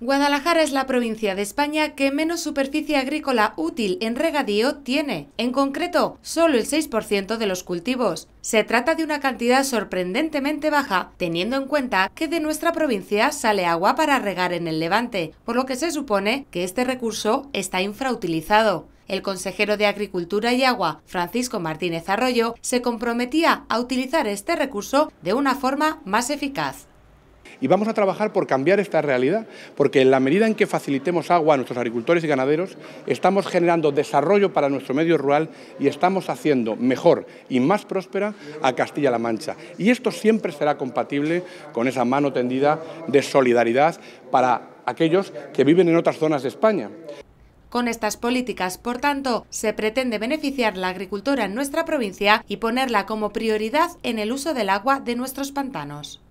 Guadalajara es la provincia de España que menos superficie agrícola útil en regadío tiene, en concreto solo el 6% de los cultivos. Se trata de una cantidad sorprendentemente baja, teniendo en cuenta que de nuestra provincia sale agua para regar en el Levante, por lo que se supone que este recurso está infrautilizado. El consejero de Agricultura y Agua, Francisco Martínez Arroyo, se comprometía a utilizar este recurso de una forma más eficaz. Y vamos a trabajar por cambiar esta realidad, porque en la medida en que facilitemos agua a nuestros agricultores y ganaderos, estamos generando desarrollo para nuestro medio rural y estamos haciendo mejor y más próspera a Castilla-La Mancha. Y esto siempre será compatible con esa mano tendida de solidaridad para aquellos que viven en otras zonas de España. Con estas políticas, por tanto, se pretende beneficiar la agricultura en nuestra provincia y ponerla como prioridad en el uso del agua de nuestros pantanos.